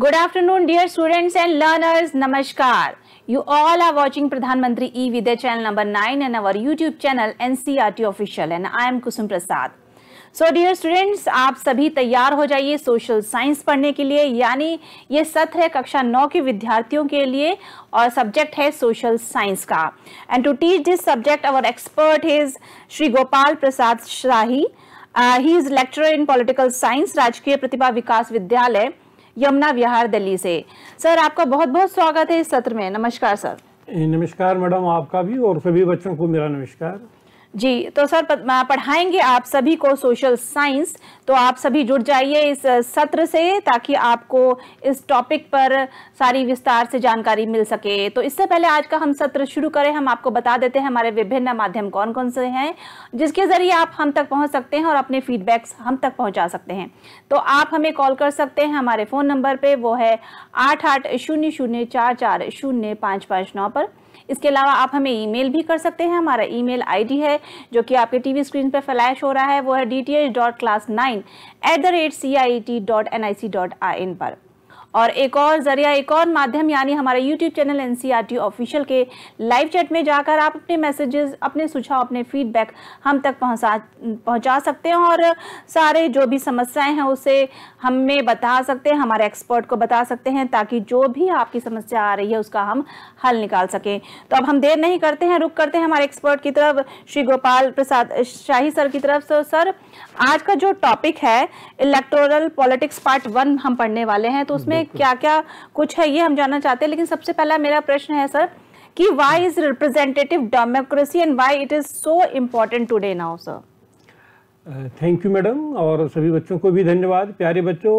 Good afternoon dear students and learners नमस्कार you all are watching Pradhanmantri e Vidya channel number nine and our YouTube channel NCERT official and I am Kusum Prasad so dear students आप सभी तैयार हो जाइए social science पढ़ने के लिए यानी ये सत्र है कक्षा नौ के विद्यार्थियों के लिए और सब्जेक्ट है सोशल साइंस का and to teach this subject our expert is Shri Gopal Prasad Shahi he is lecture in political science Rajkiya Pratibha विकास विद्यालय यमुना विहार दिल्ली से सर आपका बहुत बहुत स्वागत है इस सत्र में नमस्कार सर नमस्कार मैडम आपका भी और सभी बच्चों को मेरा नमस्कार जी तो सर पढ़ाएंगे आप सभी को सोशल साइंस तो आप सभी जुड़ जाइए इस सत्र से ताकि आपको इस टॉपिक पर सारी विस्तार से जानकारी मिल सके तो इससे पहले आज का हम सत्र शुरू करें हम आपको बता देते हैं हमारे विभिन्न माध्यम कौन कौन से हैं जिसके ज़रिए आप हम तक पहुंच सकते हैं और अपने फीडबैक्स हम तक पहुँचा सकते हैं तो आप हमें कॉल कर सकते हैं हमारे फ़ोन नंबर पर वो है आठ आठ शून्य शून्य चार चार शून्य पाँच पाँच नौ पर इसके अलावा आप हमें ईमेल भी कर सकते हैं हमारा ईमेल आईडी है जो कि आपके टीवी स्क्रीन पर फ्लैश हो रहा है वो है D T H dot class nine at the rate C I T dot N I C dot I in पर और एक और जरिया एक और माध्यम यानी हमारे यूट्यूब चैनल एन ऑफिशियल के लाइव चैट में जाकर आप अपने मैसेजेस अपने सुझाव अपने फीडबैक हम तक पहुंचा पहुंचा सकते हैं और सारे जो भी समस्याएं हैं उसे हमें बता सकते हैं हमारे एक्सपर्ट को बता सकते हैं ताकि जो भी आपकी समस्या आ रही है उसका हम हल निकाल सकें तो अब हम देर नहीं करते हैं रुक करते हैं हमारे एक्सपर्ट की तरफ श्री गोपाल प्रसाद शाही सर की तरफ तो सर आज का जो टॉपिक है इलेक्टोरल पॉलिटिक्स पार्ट वन हम पढ़ने वाले हैं तो उसमें में क्या क्या कुछ है ये हम जानना चाहते हैं लेकिन सबसे पहला मेरा प्रश्न है सर कि why is representative democracy and why it is so important today now sir thank you madam और सभी बच्चों को भी धन्यवाद प्यारे बच्चों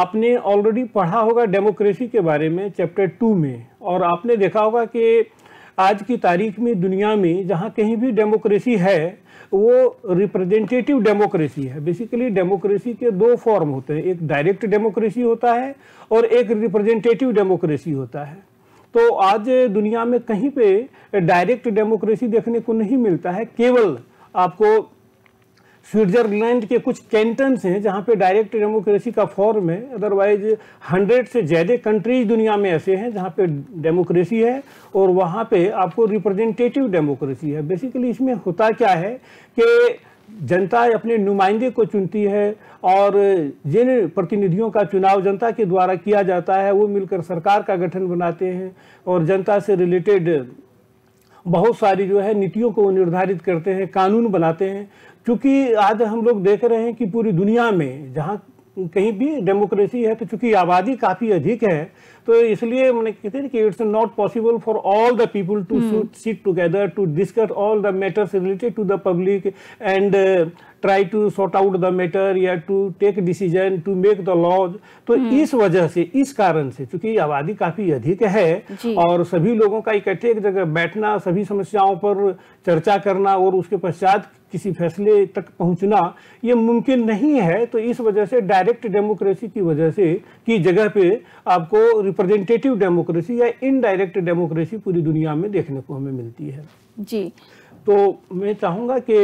आपने ऑलरेडी पढ़ा होगा डेमोक्रेसी के बारे में चैप्टर टू में और आपने देखा होगा कि आज की तारीख में दुनिया में जहाँ कहीं भी डेमोक्रेसी है वो रिप्रेजेंटेटिव डेमोक्रेसी है बेसिकली डेमोक्रेसी के दो फॉर्म होते हैं एक डायरेक्ट डेमोक्रेसी होता है और एक रिप्रेजेंटेटिव डेमोक्रेसी होता है तो आज दुनिया में कहीं पे डायरेक्ट डेमोक्रेसी देखने को नहीं मिलता है केवल आपको स्विट्जरलैंड के कुछ कैंटन्स हैं जहाँ पे डायरेक्ट डेमोक्रेसी का फॉर्म है अदरवाइज हंड्रेड से ज़्यादा कंट्रीज दुनिया में ऐसे हैं जहाँ पे डेमोक्रेसी है और वहाँ पे आपको रिप्रेजेंटेटिव डेमोक्रेसी है बेसिकली इसमें होता क्या है कि जनता अपने नुमाइंदे को चुनती है और जिन प्रतिनिधियों का चुनाव जनता के द्वारा किया जाता है वो मिलकर सरकार का गठन बनाते हैं और जनता से रिलेटेड बहुत सारी जो है नीतियों को निर्धारित करते हैं कानून बनाते हैं चूंकि आज हम लोग देख रहे हैं कि पूरी दुनिया में जहाँ कहीं भी डेमोक्रेसी है तो चूंकि आबादी काफ़ी अधिक है तो इसलिए मैंने कहते हैं कि it's not possible for all the people to sit together to discuss all the matters related to the public and try to sort out the matter या to take decision to make the laws तो हम्म। इस वजह से इस कारण से चूंकि आबादी काफी अधिक है और सभी लोगों का इकट्ठे एक जगह बैठना सभी समस्याओं पर चर्चा करना और उसके पश्चात किसी फैसले तक पहुंचना ये मुमकिन नहीं है तो इस वजह से डायरेक्ट डेमोक्रेसी की वजह से की जगह पे आपको रिप्रेजेंटेटिव डेमोक्रेसी या इनडायरेक्ट डेमोक्रेसी पूरी दुनिया में देखने को हमें मिलती है जी तो मैं चाहूँगा कि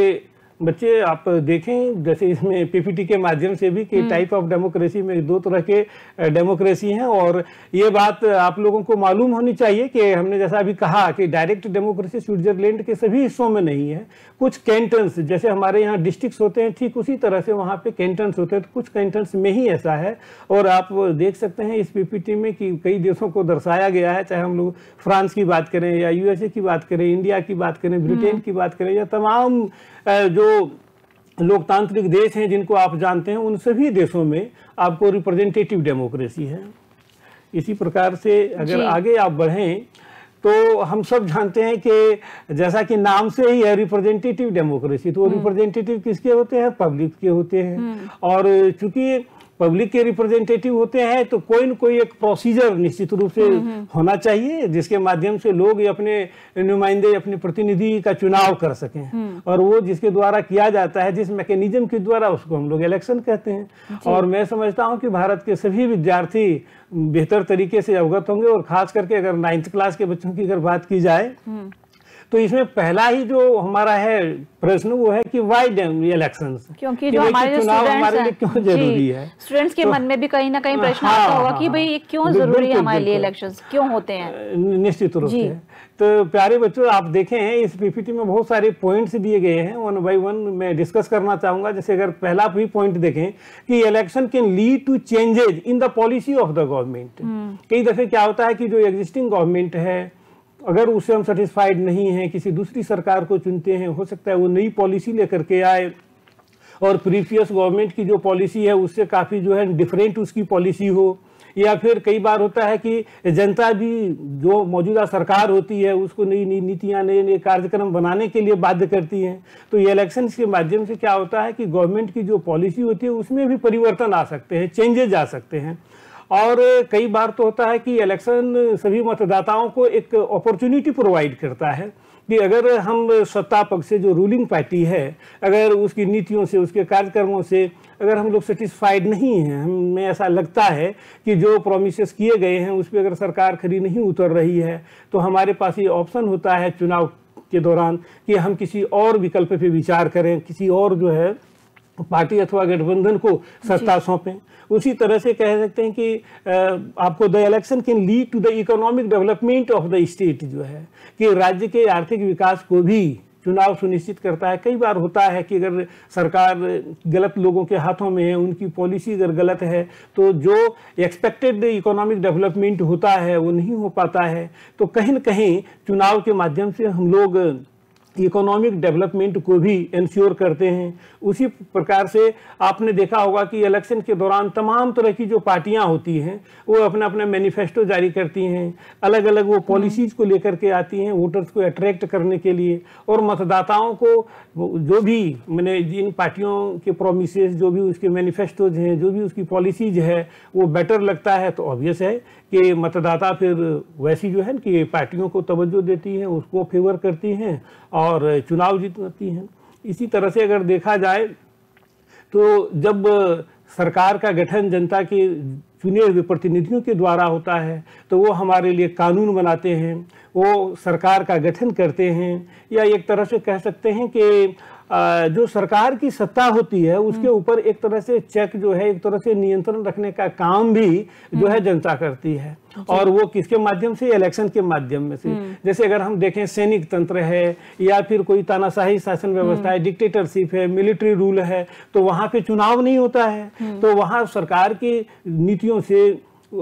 बच्चे आप देखें जैसे इसमें पीपीटी के माध्यम से भी कि टाइप ऑफ डेमोक्रेसी में दो तरह के डेमोक्रेसी हैं और ये बात आप लोगों को मालूम होनी चाहिए कि हमने जैसा अभी कहा कि डायरेक्ट डेमोक्रेसी स्विट्जरलैंड के सभी हिस्सों में नहीं है कुछ कैंटन्स जैसे हमारे यहाँ डिस्ट्रिक्ट होते हैं ठीक उसी तरह से वहाँ पे कैंटन्स होते हैं तो कुछ कैंटन्स में ही ऐसा है और आप देख सकते हैं इस पीपीटी में कि कई देशों को दर्शाया गया है चाहे हम लोग फ्रांस की बात करें या यूएसए की बात करें इंडिया की बात करें ब्रिटेन हम्म। की बात करें या तमाम जो लोकतांत्रिक देश हैं जिनको आप जानते हैं उन सभी देशों में आपको रिप्रेजेंटेटिव डेमोक्रेसी है इसी प्रकार से अगर आगे आप बढ़ें तो हम सब जानते हैं कि जैसा कि नाम से ही है रिप्रेजेंटेटिव डेमोक्रेसी तो रिप्रेजेंटेटिव हम्म। किसके होते हैं पब्लिक के होते हैं हम्म। और चूंकि पब्लिक के रिप्रेजेंटेटिव होते हैं तो कोई न कोई एक प्रोसीजर निश्चित रूप से हम्म, हम्म। होना चाहिए जिसके माध्यम से लोग अपने नुमाइंदे अपने प्रतिनिधि का चुनाव कर सकें हम्म। और वो जिसके द्वारा किया जाता है जिस मैकेनिज्म के द्वारा उसको हम लोग इलेक्शन कहते हैं और मैं समझता हूँ कि भारत के सभी विद्यार्थी बेहतर तरीके से अवगत होंगे और खास करके अगर नाइन्थ क्लास के बच्चों की अगर बात की जाए तो इसमें पहला ही जो हमारा है प्रश्न वो है कि वाई इलेक्शन क्योंकि जो हमारे चुनाव हमारे लिए क्यों जरूरी है स्टूडेंट्स के तो मन में भी कहीं ना कहीं हाँ, प्रश्न हाँ, आता होगा हाँ, कि भाई ये क्यों जरूरी है हमारे लिए इलेक्शन क्यों होते हैं निश्चित रूप से तो प्यारे बच्चों आप देखें इस पीपीटी में बहुत सारे पॉइंट्स दिए गए हैं वन बाई वन मैं डिस्कस करना चाहूंगा जैसे अगर पहला भी पॉइंट देखें कि election can lead to changes in the policy of the government कई दफे क्या होता है कि जो एग्जिस्टिंग गवर्नमेंट है अगर उससे हम सेटिस्फाइड नहीं हैं किसी दूसरी सरकार को चुनते हैं हो सकता है वो नई पॉलिसी लेकर के आए और प्रीवियस गवर्नमेंट की जो पॉलिसी है उससे काफ़ी जो है डिफरेंट उसकी पॉलिसी हो या फिर कई बार होता है कि जनता भी जो मौजूदा सरकार होती है उसको नई नई नीतियाँ नए नए कार्यक्रम बनाने के लिए बाध्य करती हैं तो ये इलेक्शंस के माध्यम से क्या होता है कि गवर्नमेंट की जो पॉलिसी होती है उसमें भी परिवर्तन आ सकते हैं चेंजेज आ सकते हैं और कई बार तो होता है कि इलेक्शन सभी मतदाताओं को एक अपॉर्चुनिटी प्रोवाइड करता है कि अगर हम सत्ता पक्ष से जो रूलिंग पार्टी है अगर उसकी नीतियों से उसके कार्यक्रमों से अगर हम लोग सेटिस्फाइड नहीं हैं हमें ऐसा लगता है कि जो प्रोमिस किए गए हैं उस पर अगर सरकार खड़ी नहीं उतर रही है तो हमारे पास ये ऑप्शन होता है चुनाव के दौरान कि हम किसी और विकल्प पे विचार करें किसी और जो है पार्टी अथवा गठबंधन को सत्ता सौंपें उसी तरह से कह सकते हैं कि आपको the election can lead to the economic development of the state जो है कि राज्य के आर्थिक विकास को भी चुनाव सुनिश्चित करता है कई बार होता है कि अगर सरकार गलत लोगों के हाथों में है उनकी पॉलिसी अगर गलत है तो जो एक्सपेक्टेड इकोनॉमिक डेवलपमेंट होता है वो नहीं हो पाता है तो कहीं ना कहीं चुनाव के माध्यम से हम लोग इकोनॉमिक डेवलपमेंट को भी इंश्योर करते हैं उसी प्रकार से आपने देखा होगा कि इलेक्शन के दौरान तमाम तरह की जो पार्टियां होती हैं वो अपना अपना मैनिफेस्टो जारी करती हैं अलग अलग वो पॉलिसीज को लेकर के आती हैं वोटर्स को अट्रैक्ट करने के लिए और मतदाताओं को जो भी मैंने जिन पार्टियों के प्रोमिस जो भी उसके मैनिफेस्टोज हैं जो भी उसकी पॉलिसीज है वो बेटर लगता है तो ऑब्वियस है कि मतदाता फिर वैसी जो है कि पार्टियों को तवज्जो देती हैं उसको फेवर करती हैं और चुनाव जीतती हैं इसी तरह से अगर देखा जाए तो जब सरकार का गठन जनता के चुने हुए प्रतिनिधियों के द्वारा होता है तो वो हमारे लिए कानून बनाते हैं वो सरकार का गठन करते हैं या एक तरह से कह सकते हैं कि जो सरकार की सत्ता होती है उसके हम्म। ऊपर एक तरह से चेक जो है एक तरह से नियंत्रण रखने का काम भी जो है हम्म। जनता करती है और वो किसके माध्यम से इलेक्शन के माध्यम में से हम्म। जैसे अगर हम देखें सैनिक तंत्र है या फिर कोई तानाशाही शासन व्यवस्था है डिक्टेटरशिप है मिलिट्री रूल है तो वहाँ पे चुनाव नहीं होता है तो वहाँ सरकार की नीतियों से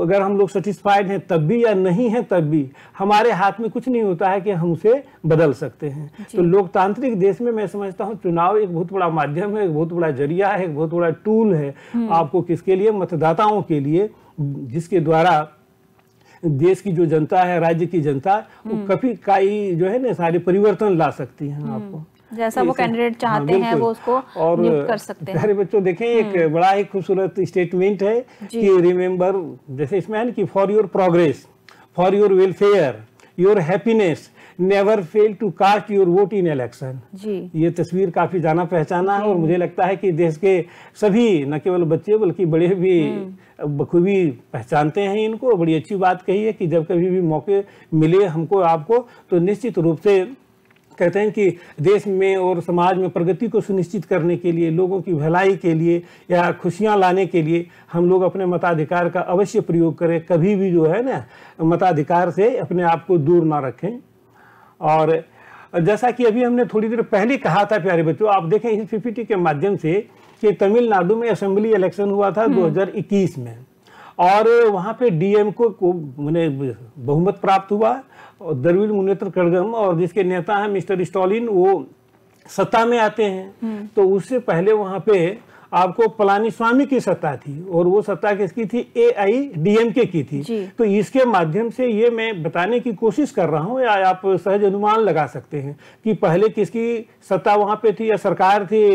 अगर हम लोग सेटिस्फाइड हैं तब भी या नहीं हैं तब भी हमारे हाथ में कुछ नहीं होता है कि हम उसे बदल सकते हैं तो लोकतांत्रिक देश में मैं समझता हूँ चुनाव एक बहुत बड़ा माध्यम है एक बहुत बड़ा जरिया है एक बहुत बड़ा टूल है हम्म। आपको किसके लिए मतदाताओं के लिए जिसके द्वारा देश की जो जनता है राज्य की जनता वो हम्म। कभी का जो है ना सारे परिवर्तन ला सकती है हम्म। आपको जैसा वो कैंडिडेट हाँ, चाहते हैं वो उसको और कर सकते हैं बच्चों देखें एक हम्म। बड़ा ही खूबसूरत स्टेटमेंट है कि रिमेम्बर जैसे इसमें कि for your progress for your welfare your happiness never fail to cast your vote in election ये तस्वीर काफी जाना पहचाना है और मुझे लगता है कि देश के सभी न केवल बच्चे बल्कि बड़े भी हम्म। बखूबी पहचानते हैं इनको बड़ी अच्छी बात कही है कि जब कभी भी मौके मिले हमको आपको तो निश्चित रूप से कहते हैं कि देश में और समाज में प्रगति को सुनिश्चित करने के लिए लोगों की भलाई के लिए या खुशियां लाने के लिए हम लोग अपने मताधिकार का अवश्य प्रयोग करें कभी भी जो है ना मताधिकार से अपने आप को दूर ना रखें और जैसा कि अभी हमने थोड़ी देर पहले कहा था प्यारे बच्चों आप देखें इस पीपीटी के माध्यम से कि तमिलनाडु में असेंबली इलेक्शन हुआ था 2021 हम्म। में और वहाँ पे डीएम को, मैंने बहुमत प्राप्त हुआ और द्रविड़ मुनेत्र कड़गम और जिसके नेता हैं मिस्टर स्टालिन वो सत्ता में आते हैं हम्म। तो उससे पहले वहाँ पे आपको पलानी स्वामी की सत्ता थी और वो सत्ता किसकी थी ए आई डी एम के की थी तो इसके माध्यम से ये मैं बताने की कोशिश कर रहा हूँ या आप सहज अनुमान लगा सकते हैं कि पहले किसकी सत्ता वहाँ पे थी या सरकार थी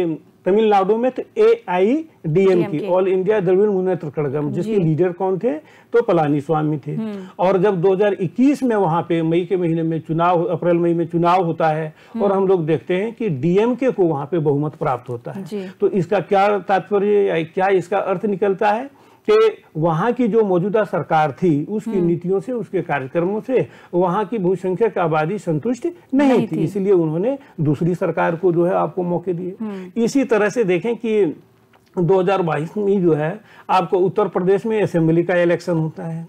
तमिलनाडु में तो ए आई डी एम की ऑल इंडिया द्रविड़ मुनेत्र कड़गम जिसके लीडर कौन थे तो पलानी स्वामी थे हम्म। और जब 2021 में वहां पे मई के महीने में चुनाव अप्रैल मई में चुनाव होता है और हम्म। हम लोग देखते हैं कि डीएमके को वहां पे बहुमत प्राप्त होता है तो इसका क्या तात्पर्य क्या इसका अर्थ निकलता है कि वहाँ की जो मौजूदा सरकार थी उसकी हम्म। नीतियों से उसके कार्यक्रमों से वहाँ की बहुसंख्यक आबादी संतुष्ट नहीं, नहीं थी, थी। इसलिए उन्होंने दूसरी सरकार को जो है आपको मौके दिए हम्म। इसी तरह से देखें कि 2022 में जो है आपको उत्तर प्रदेश में असेंबली का इलेक्शन होता है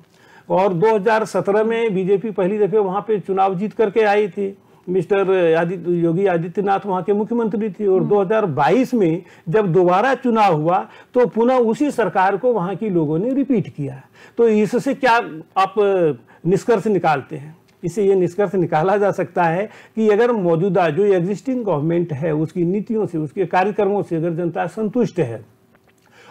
और 2017 में बीजेपी पहली दफे वहाँ पे चुनाव जीत करके आई थी मिस्टर आदित्य योगी आदित्यनाथ वहाँ के मुख्यमंत्री थे और 2022 हम्म। में जब दोबारा चुनाव हुआ तो पुनः उसी सरकार को वहाँ की लोगों ने रिपीट किया तो इससे क्या आप निष्कर्ष निकालते हैं इससे ये निष्कर्ष निकाला जा सकता है कि अगर मौजूदा जो एग्जिस्टिंग गवर्नमेंट है उसकी नीतियों से उसके कार्यक्रमों से अगर जनता संतुष्ट है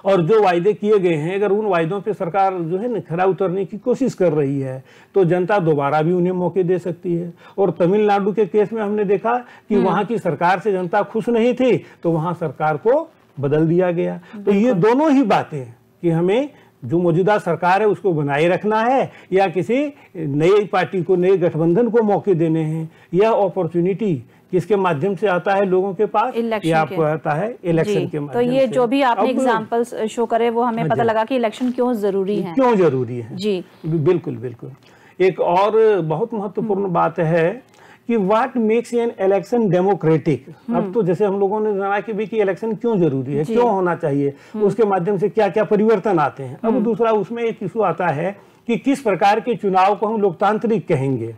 और जो वायदे किए गए हैं अगर उन वायदों पे सरकार जो है ना खरा उतरने की कोशिश कर रही है तो जनता दोबारा भी उन्हें मौके दे सकती है और तमिलनाडु के केस में हमने देखा कि हम्म। वहाँ की सरकार से जनता खुश नहीं थी तो वहाँ सरकार को बदल दिया गया तो ये दोनों ही बातें कि हमें जो मौजूदा सरकार है उसको बनाए रखना है या किसी नई पार्टी को नए गठबंधन को मौके देने हैं यह अपॉर्चुनिटी किसके माध्यम से आता है लोगों के पास ये आपको आता है इलेक्शन के माध्यम तो ये जो भी आपने एग्जांपल्स शो करे वो हमें हाँ पता लगा कि इलेक्शन क्यों जरूरी है क्यों जरूरी है जी बिल्कुल बिल्कुल एक और बहुत महत्वपूर्ण हम्म। बात है कि what makes an election democratic अब हम्म। तो जैसे हम लोगों ने जाना कि भाई कि इलेक्शन क्यों जरूरी है क्यों होना चाहिए हम्म। उसके माध्यम से क्या क्या परिवर्तन आते हैं अब दूसरा उसमें एक इशू आता है कि किस प्रकार के चुनाव को हम लोकतांत्रिक कहेंगे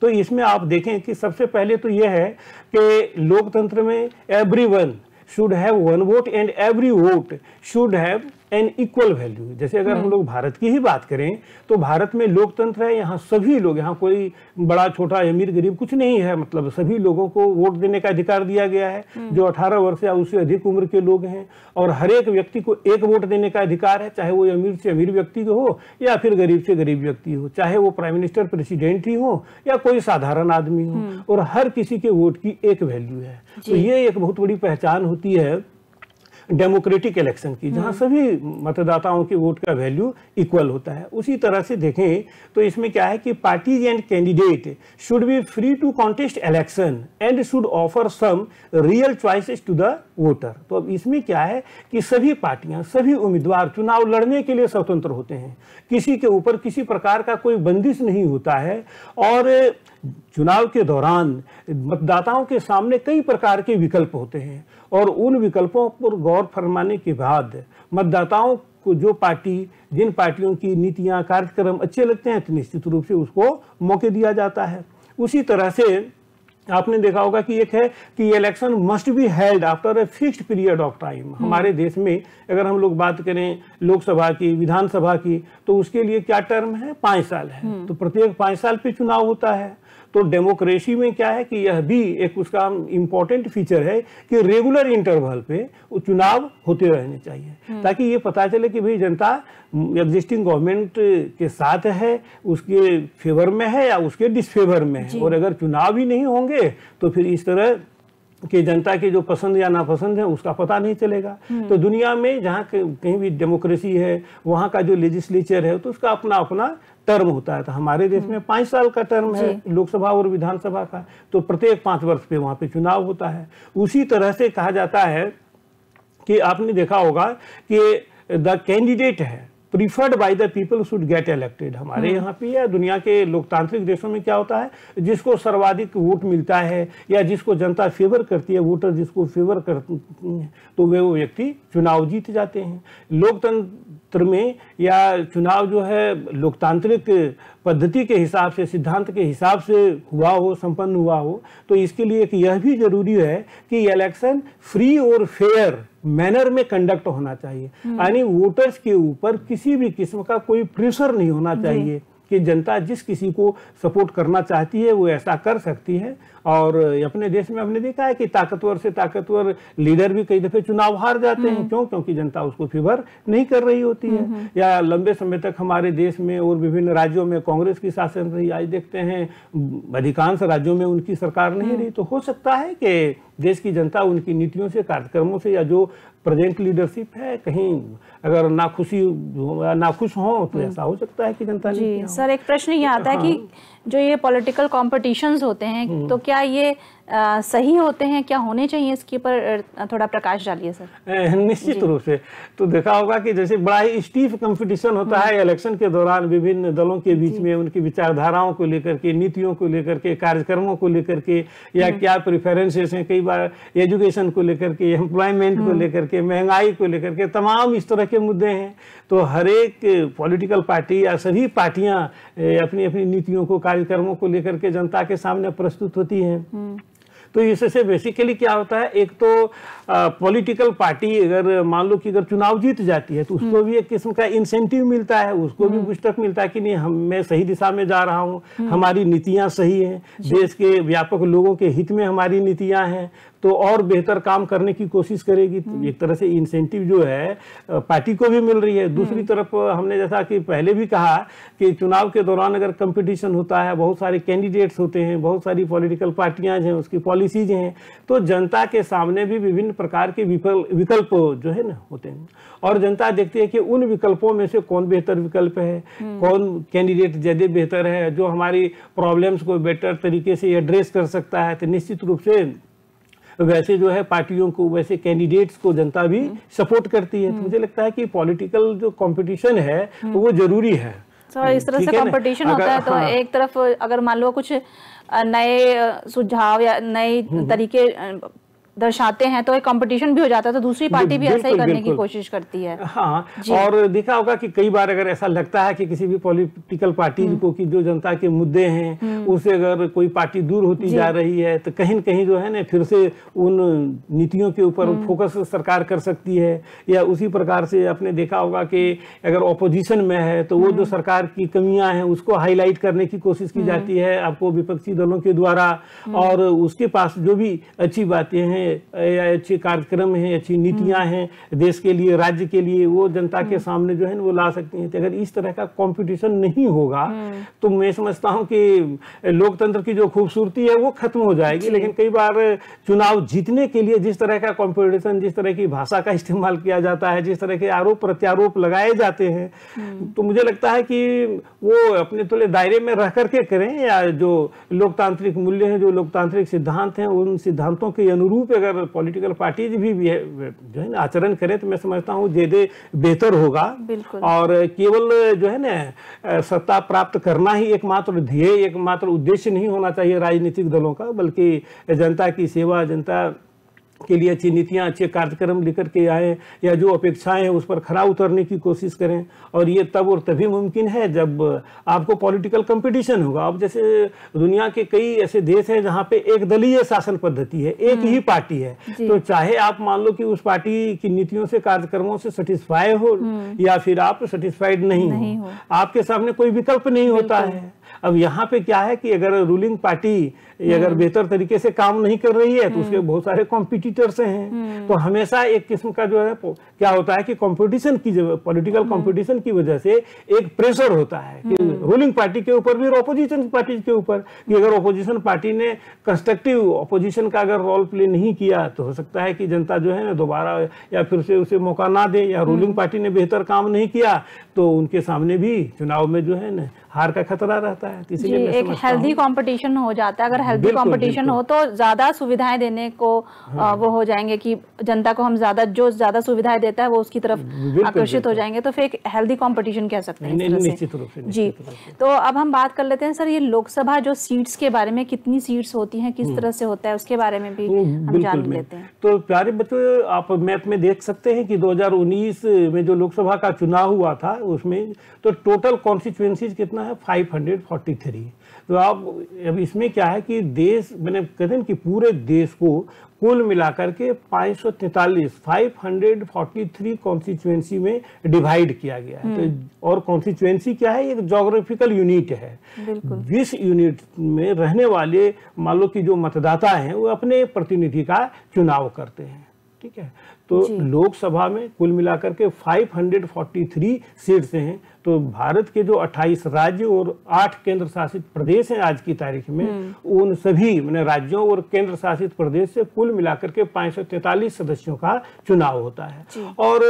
तो इसमें आप देखें कि सबसे पहले तो यह है कि लोकतंत्र में every one should have one vote and every vote should have an equal value जैसे अगर हम hmm. लोग भारत की ही बात करें तो भारत में लोकतंत्र है यहाँ सभी लोग यहाँ कोई बड़ा छोटा अमीर गरीब कुछ नहीं है मतलब सभी लोगों को वोट देने का अधिकार दिया गया है hmm. जो अठारह वर्ष या उससे अधिक उम्र के लोग हैं और हर एक व्यक्ति को एक वोट देने का अधिकार है चाहे वो अमीर से अमीर व्यक्ति हो या फिर गरीब से गरीब व्यक्ति हो चाहे वो प्राइम मिनिस्टर प्रेसिडेंट ही हो या कोई साधारण आदमी हो hmm. और हर किसी के वोट की एक वैल्यू है तो ये एक बहुत बड़ी पहचान होती है डेमोक्रेटिक इलेक्शन की जहां हम्म। सभी मतदाताओं के वोट का वैल्यू इक्वल होता है उसी तरह से देखें तो इसमें क्या है कि parties and candidate should be free to contest election and should offer some real choices to the voter तो अब इसमें क्या है कि सभी पार्टियां सभी उम्मीदवार चुनाव लड़ने के लिए स्वतंत्र होते हैं किसी के ऊपर किसी प्रकार का कोई बंदिश नहीं होता है और चुनाव के दौरान मतदाताओं के सामने कई प्रकार के विकल्प होते हैं और उन विकल्पों पर गौर फरमाने के बाद मतदाताओं को जो पार्टी जिन पार्टियों की नीतियां कार्यक्रम अच्छे लगते हैं तो निश्चित रूप से उसको मौके दिया जाता है उसी तरह से आपने देखा होगा कि एक है कि election must be held after a fixed period of time हमारे देश में अगर हम लोग बात करें लोकसभा की विधानसभा की तो उसके लिए क्या टर्म है पाँच साल है हम्म। तो प्रत्येक पाँच साल पे चुनाव होता है तो डेमोक्रेसी में क्या है कि यह भी एक उसका इंपॉर्टेंट फीचर है कि रेगुलर इंटरवल पे चुनाव होते रहने चाहिए हम्म। ताकि ये पता चले कि भाई जनता एग्जिस्टिंग गवर्नमेंट के साथ है उसके फेवर में है या उसके डिसफेवर में है और अगर चुनाव ही नहीं होंगे तो फिर इस तरह कि जनता के जो पसंद या नापसंद है उसका पता नहीं चलेगा हम्म। तो दुनिया में जहाँ कहीं भी डेमोक्रेसी है वहाँ का जो लेजिस्लेचर है तो उसका अपना अपना टर्म होता है तो हमारे देश में हम्म। पांच साल का टर्म है लोकसभा और विधानसभा का तो प्रत्येक पांच वर्ष पे वहां पे चुनाव होता है उसी तरह से कहा जाता है कि आपने देखा होगा कि द कैंडिडेट है preferred by the people should get elected हमारे हम्म। यहाँ पे या दुनिया के लोकतांत्रिक देशों में क्या होता है जिसको सर्वाधिक वोट मिलता है या जिसको जनता फेवर करती है वोटर जिसको फेवर कर तो वे वो व्यक्ति चुनाव जीत जाते हैं लोकतंत्र में या चुनाव जो है लोकतांत्रिक पद्धति के हिसाब से सिद्धांत के हिसाब से हुआ हो संपन्न हुआ हो तो इसके लिए एक यह भी जरूरी है कि इलेक्शन फ्री और फेयर मैनर में कंडक्ट होना चाहिए हम्म। यानी वोटर्स के ऊपर किसी भी किस्म का कोई प्रेशर नहीं होना चाहिए कि जनता जिस किसी को सपोर्ट करना चाहती है वो ऐसा कर सकती है और अपने देश में हमने देखा है कि ताकतवर से ताकतवर लीडर भी कई दफे चुनाव हार जाते हैं हम्म। क्यों क्योंकि जनता उसको फेवर नहीं कर रही होती है हम्म, हम्म। या लंबे समय तक हमारे देश में और विभिन्न राज्यों में कांग्रेस की शासन रही आज देखते हैं अधिकांश राज्यों में उनकी सरकार नहीं रही तो हो सकता है कि देश की जनता उनकी नीतियों से कार्यक्रमों से या जो प्रेजेंट लीडरशिप है कहीं अगर नाखुशी नाखुश हो तो हम्म। ऐसा हो सकता है कि जनता जी सर एक प्रश्न ये आता हाँ। है कि जो ये पॉलिटिकल कॉम्पिटिशन होते हैं हम्म। तो क्या ये सही होते हैं क्या होने चाहिए इसके ऊपर थोड़ा प्रकाश डालिए सर निश्चित रूप से तो देखा होगा कि जैसे बड़ा ही स्टीफ कंपटीशन होता हम्म। है इलेक्शन के दौरान विभिन्न दलों के बीच में उनकी विचारधाराओं को लेकर के नीतियों को लेकर के कार्यक्रमों को लेकर के या हम्म। क्या प्रिफरेंसेस हैं कई बार एजुकेशन को लेकर के एम्प्लॉयमेंट को हम्म। लेकर के महंगाई को लेकर के तमाम इस तरह के मुद्दे हैं तो हर एक पॉलिटिकल पार्टी या सभी पार्टियां अपनी अपनी नीतियों को कार्यक्रमों को लेकर के जनता के सामने प्रस्तुत होती हैं तो इससे बेसिकली क्या होता है एक तो पॉलिटिकल पार्टी अगर मान लो कि अगर चुनाव जीत जाती है तो उसको हम्म। भी एक किस्म का इंसेंटिव मिलता है उसको भी पुस्तक हम्म। मिलता है कि नहीं हम मैं सही दिशा में जा रहा हूँ हम्म। हमारी नीतियाँ सही हैं देश के व्यापक लोगों के हित में हमारी नीतियाँ हैं तो और बेहतर काम करने की कोशिश करेगी तो एक तरह से इंसेंटिव जो है पार्टी को भी मिल रही है दूसरी हम्म। तरफ हमने जैसा कि पहले भी कहा कि चुनाव के दौरान अगर कंपटीशन होता है बहुत सारे कैंडिडेट्स होते हैं बहुत सारी पॉलिटिकल पार्टियां हैं उसकी पॉलिसीज हैं तो जनता के सामने भी विभिन्न प्रकार के विकल्प जो है ना होते हैं और जनता देखती है कि उन विकल्पों में से कौन बेहतर विकल्प है हम्म। कौन कैंडिडेट ज़्यादा बेहतर है जो हमारी प्रॉब्लम्स को बेटर तरीके से एड्रेस कर सकता है तो निश्चित रूप से तो वैसे जो है पार्टियों को वैसे कैंडिडेट्स को जनता भी सपोर्ट हम्म। करती है तो हम्म। मुझे लगता है कि पॉलिटिकल जो कॉम्पिटिशन है हम्म। वो जरूरी है तो इस तरह से कंपटीशन होता है तो हाँ। एक तरफ अगर मान लो कुछ नए सुझाव या नए तरीके दर्शाते हैं तो एक कंपटीशन भी हो जाता है तो दूसरी पार्टी भी ऐसा ही करने की कोशिश करती है हाँ और देखा होगा कि कई बार अगर ऐसा लगता है कि किसी भी पॉलिटिकल पार्टी हम्म। को कि जो जनता के मुद्दे हैं हम्म। उससे अगर कोई पार्टी दूर होती जा रही है तो कहीं न कहीं जो है ना फिर से उन नीतियों के ऊपर फोकस हम्म। सरकार कर सकती है या उसी प्रकार से आपने देखा होगा कि अगर ऑपोजिशन में है तो वो जो सरकार की कमियां हैं उसको हाईलाइट करने की कोशिश की जाती है आपको विपक्षी दलों के द्वारा और उसके पास जो भी अच्छी बातें हैं अच्छे कार्यक्रम हैं अच्छी नीतियां हम्म। हैं देश के लिए राज्य के लिए वो जनता के हम्म। सामने जो है वो ला सकती हैं तो अगर इस तरह का कंपटीशन नहीं होगा हम्म। तो मैं समझता हूं कि लोकतंत्र की जो खूबसूरती है वो खत्म हो जाएगी लेकिन कई बार चुनाव जीतने के लिए जिस तरह का कॉम्पिटिशन जिस तरह की भाषा का इस्तेमाल किया जाता है जिस तरह के आरोप प्रत्यारोप लगाए जाते हैं तो मुझे लगता है कि वो अपने थोड़े दायरे में रह करके करें या जो लोकतांत्रिक मूल्य हैं जो लोकतांत्रिक सिद्धांत हैं उन सिद्धांतों के अनुरूप अगर पॉलिटिकल पार्टीज भी, जो है ना आचरण करें तो मैं समझता हूँ ज्यादा बेहतर होगा और केवल जो है ना सत्ता प्राप्त करना ही एकमात्र ध्येय एकमात्र उद्देश्य नहीं होना चाहिए राजनीतिक दलों का बल्कि जनता की सेवा जनता के लिए अच्छी नीतियाँ अच्छे कार्यक्रम लेकर के आए या जो अपेक्षाएं हैं उस पर खरा उतरने की कोशिश करें और ये तब और तभी मुमकिन है जब आपको पॉलिटिकल कंपटीशन होगा अब जैसे दुनिया के कई ऐसे देश हैं जहाँ पे एक दलीय शासन पद्धति है एक ही हम्म। पार्टी है तो चाहे आप मान लो कि उस पार्टी की नीतियों से कार्यक्रमों से सेटिस्फाई हो हम्म। या फिर आप सेटिस्फाइड नहीं, नहीं हो आपके सामने कोई विकल्प नहीं होता है अब यहाँ पे क्या है कि अगर रूलिंग पार्टी अगर हम्म। बेहतर तरीके से काम नहीं कर रही है तो उसके हम्म। बहुत सारे कॉम्पिटिटर्स हैं हम्म। तो हमेशा एक किस्म का जो है क्या होता है कि कंपटीशन की पॉलिटिकल कंपटीशन की वजह से एक प्रेशर होता है कि रूलिंग पार्टी के ऊपर भी और ऑपोजिशन पार्टी के ऊपर कि अगर ऑपोजिशन पार्टी ने कंस्ट्रक्टिव ऑपोजिशन का अगर रोल प्ले नहीं किया तो हो सकता है कि जनता जो है ना दोबारा या फिर से उसे मौका ना दे या रूलिंग पार्टी ने बेहतर काम नहीं किया तो उनके सामने भी चुनाव में जो है ना हार का खतरा रहता है इसीलिए एक हेल्दी कंपटीशन हो जाता है अगर हेल्दी कंपटीशन हो तो ज्यादा सुविधाएं देने को हाँ। वो हो जाएंगे कि जनता को हम ज्यादा जो ज्यादा सुविधाएं देता है वो उसकी तरफ आकर्षित हो जाएंगे तो फिर एक हेल्दी कॉम्पिटिशन कह सकते हैं निश्चित रूप से जी तो अब हम बात कर लेते हैं सर ये लोकसभा जो सीट्स के बारे में कितनी सीट्स होती है किस हम्म। तरह से होता है उसके बारे में भी हम्म, हम जान लेते हैं तो प्यारे बच्चों आप मैप में देख सकते हैं कि दो में जो लोकसभा का चुनाव हुआ था उसमें तो टोटल कॉन्स्टिट्यूंसीज कितना है 543 तो आप अब इसमें क्या है कि देश मैंने कहते हैं कि पूरे देश को कुल मिलाकर के 543 543 कॉन्स्टिट्यूएंसी में डिवाइड किया गया है तो हम्म। और कॉन्स्टिट्यूएंसी क्या है एक जोग्राफिकल यूनिट है जिस यूनिट में रहने वाले मान लो कि जो मतदाता हैं वो अपने प्रतिनिधि का चुनाव करते हैं ठीक है तो लोकसभा में कुल मिलाकर के 543 सीट्स हैं तो भारत के जो 28 राज्य और 8 केंद्र शासित प्रदेश हैं आज की तारीख में हम्म। उन सभी मैंने राज्यों और केंद्र शासित प्रदेश से कुल मिलाकर के 543 सदस्यों का चुनाव होता है और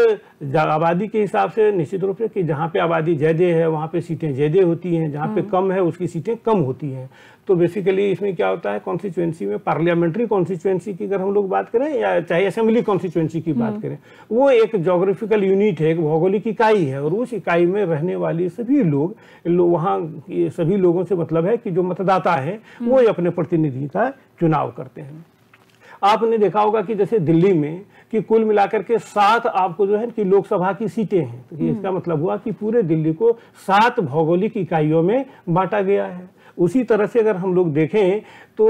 आबादी के हिसाब से निश्चित रूप से कि जहाँ पे आबादी ज्यादा है वहाँ पे सीटें ज्यादा होती हैं जहाँ पे हम्म। कम है उसकी सीटें कम होती हैं तो बेसिकली इसमें क्या होता है कॉन्स्टिट्युएंसी में पार्लियामेंट्री कॉन्स्टिट्युएंसी की अगर हम लोग बात करें या चाहे असेंबली कॉन्स्टिट्युएंसी की बात हम्म। करें वो एक जोग्राफिकल यूनिट है एक भौगोलिक इकाई है और उस इकाई में रहने वाले सभी लोग लो, वहाँ सभी लोगों से मतलब है कि जो मतदाता है वो हम्म। अपने प्रतिनिधि का चुनाव करते हैं आपने देखा होगा कि जैसे दिल्ली में कि कुल मिलाकर के सात आपको जो है कि लोकसभा की सीटें हैं तो हम्म। इसका मतलब हुआ कि पूरे दिल्ली को सात भौगोलिक इकाइयों में बांटा गया है उसी तरह से अगर हम लोग देखें तो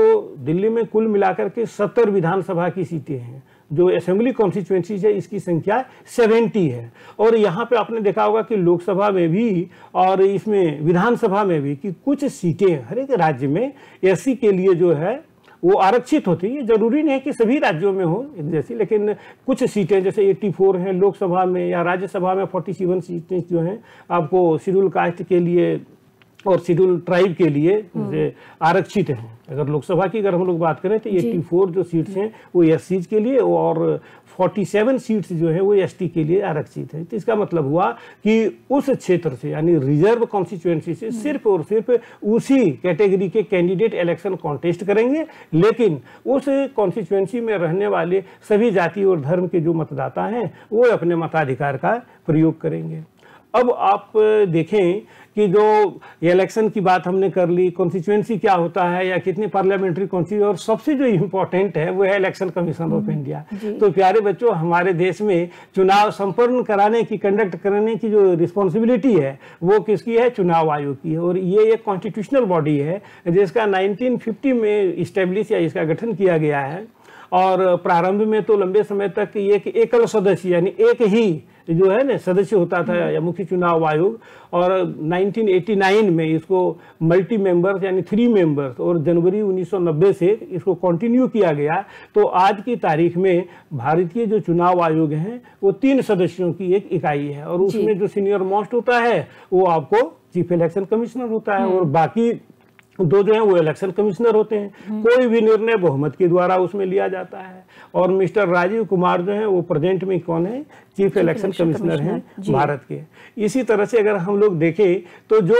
दिल्ली में कुल मिलाकर के सत्तर विधानसभा की सीटें हैं जो असेंबली कॉन्स्टिट्युएंसीज है इसकी संख्या 70 है और यहाँ पे आपने देखा होगा कि लोकसभा में भी और इसमें विधानसभा में भी कि कुछ सीटें हर एक राज्य में एस के लिए जो है वो आरक्षित होती है जरूरी नहीं है कि सभी राज्यों में हो जैसी लेकिन कुछ सीटें जैसे 84 हैं लोकसभा में या राज्यसभा में 47 सीटें जो हैं आपको शेड्यूल कास्ट के लिए और शेड्यूल ट्राइब के लिए हम्म। आरक्षित हैं अगर लोकसभा की अगर हम लोग बात करें तो एट्टी फोर जो सीट्स हैं वो एस के लिए और 47 सीट्स जो है वो टी के लिए आरक्षित है तो इसका मतलब हुआ कि उस क्षेत्र से यानी रिजर्व कॉन्स्टिट्युएंसी से हम्म। सिर्फ और सिर्फ उसी कैटेगरी के कैंडिडेट इलेक्शन कॉन्टेस्ट करेंगे लेकिन उस कॉन्स्टिट्युएंसी में रहने वाले सभी जाति और धर्म के जो मतदाता हैं वो अपने मताधिकार का प्रयोग करेंगे अब आप देखें कि जो इलेक्शन की बात हमने कर ली कॉन्स्टिट्यूएंसी क्या होता है या कितनी पार्लियामेंट्री कॉन्स्टिट्यूंसी और सबसे जो इम्पोर्टेंट है वो है इलेक्शन कमीशन ऑफ इंडिया तो प्यारे बच्चों हमारे देश में चुनाव संपन्न कराने की कंडक्ट कराने की जो रिस्पॉन्सिबिलिटी है वो किसकी है चुनाव आयोग की है और ये एक कॉन्स्टिट्यूशनल बॉडी है जिसका नाइनटीन में इस्टेब्लिश या इसका गठन किया गया है और प्रारंभ में तो लंबे समय तक ये कि एकल सदस्य यानी एक ही जो है ना सदस्य होता था या मुख्य चुनाव आयोग और 1989 में इसको मल्टी मेंबर्स यानी थ्री मेंबर्स और जनवरी 1990 से इसको कंटिन्यू किया गया तो आज की तारीख में भारतीय जो चुनाव आयोग हैं वो तीन सदस्यों की एक इकाई है और उसमें जो सीनियर मोस्ट होता है वो आपको चीफ इलेक्शन कमिश्नर होता है हम्म। और बाकी दो जो है वो इलेक्शन कमिश्नर होते हैं हम्म। कोई भी निर्णय बहुमत के द्वारा उसमें लिया जाता है और मिस्टर राजीव कुमार जो है वो प्रेजेंट में कौन है चीफ इलेक्शन कमिश्नर हैं भारत के इसी तरह से अगर हम लोग देखें तो जो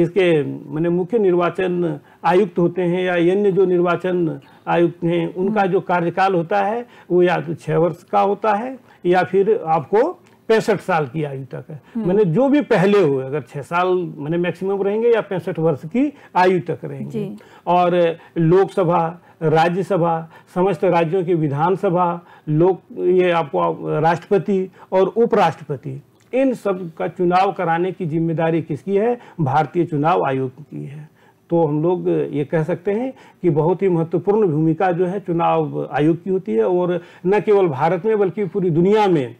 इसके मैंने मुख्य निर्वाचन आयुक्त होते हैं या अन्य जो निर्वाचन आयुक्त हैं उनका हम्म। जो कार्यकाल होता है वो या तो छः वर्ष का होता है या फिर आपको पैंसठ साल की आयु तक है मैंने जो भी पहले हुए अगर छह साल मैंने मैक्सिमम रहेंगे या पैंसठ वर्ष की आयु तक रहेंगे और लोकसभा राज्यसभा समस्त राज्यों की विधानसभा लोक ये आपको राष्ट्रपति और उपराष्ट्रपति इन सब का चुनाव कराने की जिम्मेदारी किसकी है भारतीय चुनाव आयोग की है तो हम लोग ये कह सकते हैं कि बहुत ही महत्वपूर्ण भूमिका जो है चुनाव आयोग की होती है और न केवल भारत में बल्कि पूरी दुनिया में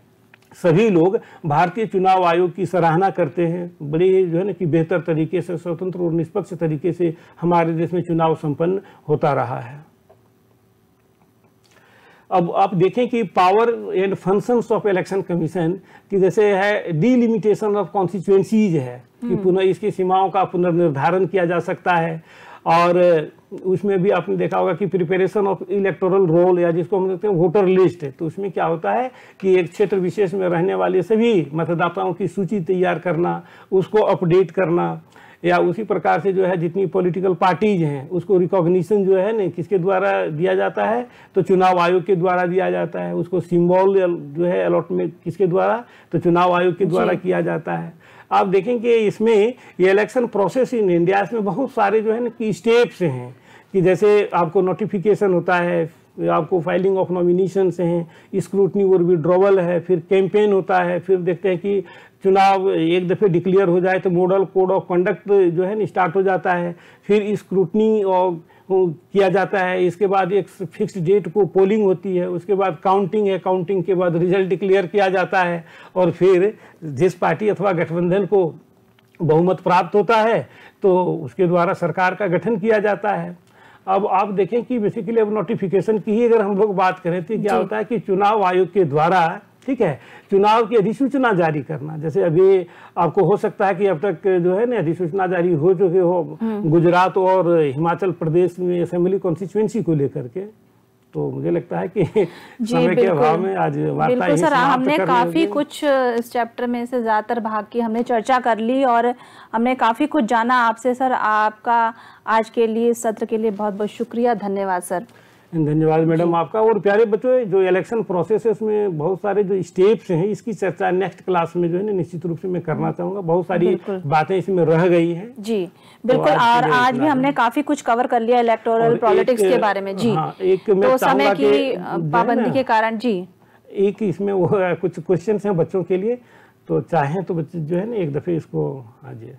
सभी लोग भारतीय चुनाव आयोग की सराहना करते हैं बड़े जो है ना कि बेहतर तरीके से स्वतंत्र और निष्पक्ष तरीके से हमारे देश में चुनाव संपन्न होता रहा है अब आप देखें कि power and functions of election commission की जैसे है डीलिमिटेशन ऑफ कॉन्स्टिट्युएंसीज है कि हम्म। पुनः इसकी सीमाओं का पुनर्निर्धारण किया जा सकता है और उसमें भी आपने देखा होगा कि प्रिपरेशन ऑफ इलेक्टोरल रोल या जिसको हम देखते हैं वोटर लिस्ट तो उसमें क्या होता है कि एक क्षेत्र विशेष में रहने वाले सभी मतदाताओं की सूची तैयार करना उसको अपडेट करना या उसी प्रकार से जो है जितनी पॉलिटिकल पार्टीज हैं उसको रिकॉग्निशन जो है ना किसके द्वारा दिया जाता है तो चुनाव आयोग के द्वारा दिया जाता है उसको सिम्बॉल जो है अलॉटमेंट किसके द्वारा तो चुनाव आयोग के द्वारा किया जाता है आप देखेंगे इसमें ये इलेक्शन प्रोसेस इन इंडिया इसमें बहुत सारे जो है ना कि स्टेप्स हैं कि जैसे आपको नोटिफिकेशन होता है आपको फाइलिंग ऑफ नॉमिनेशन से हैं स्क्रूटनी और विड्रॉवल है फिर कैंपेन होता है फिर देखते हैं कि चुनाव एक दफ़े डिक्लेयर हो जाए तो मॉडल कोड ऑफ कंडक्ट जो है ना स्टार्ट हो जाता है फिर स्क्रूटनी और किया जाता है इसके बाद एक फिक्स डेट को पोलिंग होती है उसके बाद काउंटिंग है काउंटिंग के बाद रिजल्ट डिक्लेयर किया जाता है और फिर जिस पार्टी अथवा गठबंधन को बहुमत प्राप्त होता है तो उसके द्वारा सरकार का गठन किया जाता है अब आप देखें कि बेसिकली अब नोटिफिकेशन की ही अगर हम लोग बात करें तो क्या होता है कि चुनाव आयोग के द्वारा ठीक है चुनाव की अधिसूचना जारी करना जैसे अभी आपको हो सकता है कि अब तक जो है ना अधिसूचना जारी हो चुके हो हम्म। गुजरात और हिमाचल प्रदेश में असेंबली कॉन्स्टिट्युएंसी को लेकर के तो मुझे लगता है कि समय के अभाव में आज बिल्कुल सर हमने काफ़ी कुछ इस चैप्टर में से ज़्यादातर भाग की हमने चर्चा कर ली और हमने काफ़ी कुछ जाना आपसे सर आपका आज के लिए सत्र के लिए बहुत बहुत शुक्रिया धन्यवाद सर धन्यवाद मैडम आपका और प्यारे बच्चों जो इलेक्शन प्रोसेस है उसमें बहुत सारे जो स्टेप्स हैं इसकी चर्चा नेक्स्ट क्लास में जो है ना निश्चित रूप से मैं करना हम्म। चाहूंगा बहुत सारी बातें इसमें रह गई हैं जी तो बिल्कुल तो आज और आज भी हमने काफी कुछ कवर कर लिया इलेक्टोरल पॉलिटिक्स के बारे में जी हाँ, एक तो समय की पाबंदी के कारण जी एक इसमें वो कुछ क्वेश्चन है बच्चों के लिए तो चाहे तो बच्चे जो है ना एक दफे इसको हाँ जी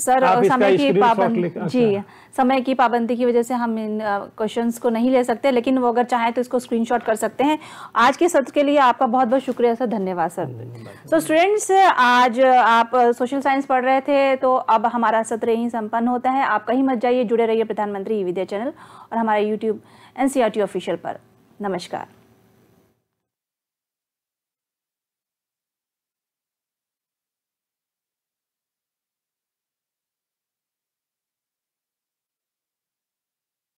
सर समय की पाबंदी अच्छा। जी समय की पाबंदी की वजह से हम इन क्वेश्चंस को नहीं ले सकते लेकिन वो अगर चाहें तो इसको स्क्रीनशॉट कर सकते हैं आज के सत्र के लिए आपका बहुत बहुत शुक्रिया सर धन्यवाद सर तो स्टूडेंट्स आज आप सोशल साइंस पढ़ रहे थे तो अब हमारा सत्र यहीं संपन्न होता है आप कहीं मत जाइए जुड़े रहिए प्रधानमंत्री विद्या चैनल और हमारे यूट्यूब एन ऑफिशियल पर नमस्कार